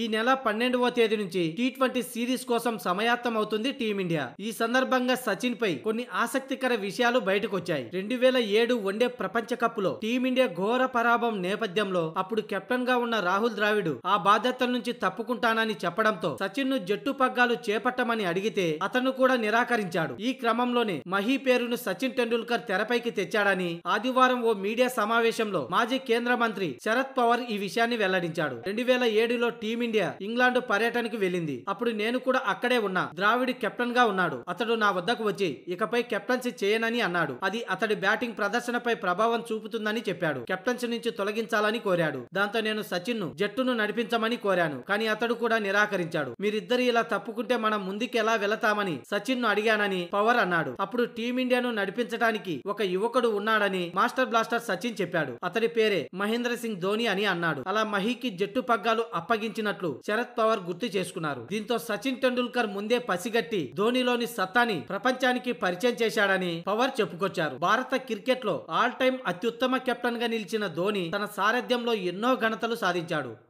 ఈ నెల పన్నెండవ తేదీ నుంచి టీ ట్వంటీ సిరీస్ కోసం సమయాత్తం అవుతుంది టీమిండియా ఈ సందర్భంగా సచిన్ పై కొన్ని ఆసక్తికర విషయాలు బయటకొచ్చాయి రెండు వేల ఏడు వన్డే ప్రపంచ కప్ లో టీమిండియా ఘోర పరాభం నేపథ్యంలో అప్పుడు కెప్టెన్ గా ఉన్న రాహుల్ ద్రావిడ్ ఆ బాధ్యత నుంచి తప్పుకుంటానని చెప్పడంతో సచిన్ ను జట్టు పగ్గాలు చేపట్టమని అడిగితే అతను కూడా నిరాకరించాడు ఈ క్రమంలోనే మహీ పేరును సచిన్ టెండూల్కర్ తెరపైకి తెచ్చాడని ఆదివారం ఓ మీడియా సమావేశంలో మాజీ కేంద్ర మంత్రి శరద్ పవార్ ఈ విషయాన్ని వెల్లడించాడు రెండు వేల ఏడులో టీం టీమిండియా ఇంగ్లాండ్ పర్యటనకి వెళ్ళింది అప్పుడు నేను కూడా అక్కడే ఉన్నా ద్రావిడ్ కెప్టెన్ గా ఉన్నాడు అతడు నా వద్దకు వచ్చి ఇకపై కెప్టెన్సీ చేయనని అన్నాడు అది అతడి బ్యాటింగ్ ప్రదర్శనపై ప్రభావం చూపుతుందని చెప్పాడు కెప్టెన్సీ నుంచి తొలగించాలని కోరాడు దాంతో నేను సచిన్ ను జట్టును నడిపించమని కోరాను కానీ అతడు కూడా నిరాకరించాడు మీరిద్దరు ఇలా తప్పుకుంటే మనం ముందుకెలా వెళతామని సచిన్ ను అడిగానని పవర్ అన్నాడు అప్పుడు టీమిండియాను నడిపించడానికి ఒక యువకుడు ఉన్నాడని మాస్టర్ బ్లాస్టర్ సచిన్ చెప్పాడు అతడి పేరే మహేంద్ర సింగ్ ధోని అని అన్నాడు అలా మహీకి జట్టు పగ్గాలు అప్పగించిన చేస్తున్నట్లు శరద్ పవార్ గుర్తు చేసుకున్నారు దీంతో సచిన్ టెండూల్కర్ ముందే పసిగట్టి ధోనిలోని సత్తాని ప్రపంచానికి పరిచయం చేశాడని పవార్ చెప్పుకొచ్చారు భారత క్రికెట్ లో ఆల్ టైమ్ అత్యుత్తమ కెప్టెన్ గా నిలిచిన ధోని తన సారథ్యంలో ఎన్నో ఘనతలు సాధించాడు